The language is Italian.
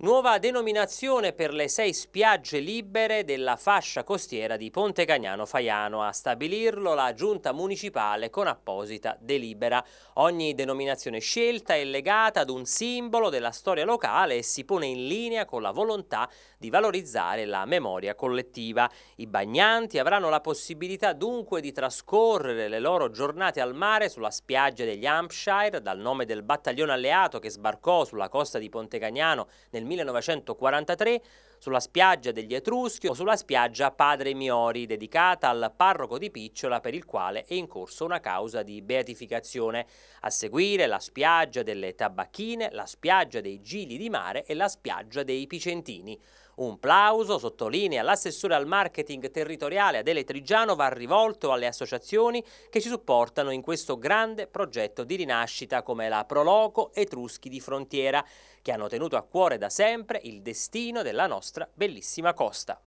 Nuova denominazione per le sei spiagge libere della fascia costiera di Ponte Cagnano Faiano. A stabilirlo la giunta municipale con apposita delibera. Ogni denominazione scelta è legata ad un simbolo della storia locale e si pone in linea con la volontà di valorizzare la memoria collettiva. I bagnanti avranno la possibilità dunque di trascorrere le loro giornate al mare sulla spiaggia degli Hampshire dal nome del battaglione alleato che sbarcò sulla costa di Ponte Cagnano nel 1943 sulla spiaggia degli Etruschi o sulla spiaggia Padre Miori, dedicata al parroco di Picciola per il quale è in corso una causa di beatificazione. A seguire la spiaggia delle Tabacchine, la spiaggia dei Gili di Mare e la spiaggia dei Picentini. Un plauso, sottolinea l'assessore al marketing territoriale Adele Trigiano, va rivolto alle associazioni che ci supportano in questo grande progetto di rinascita come la Proloco Etruschi di Frontiera, che hanno tenuto a cuore da sempre il destino della nostra bellissima costa.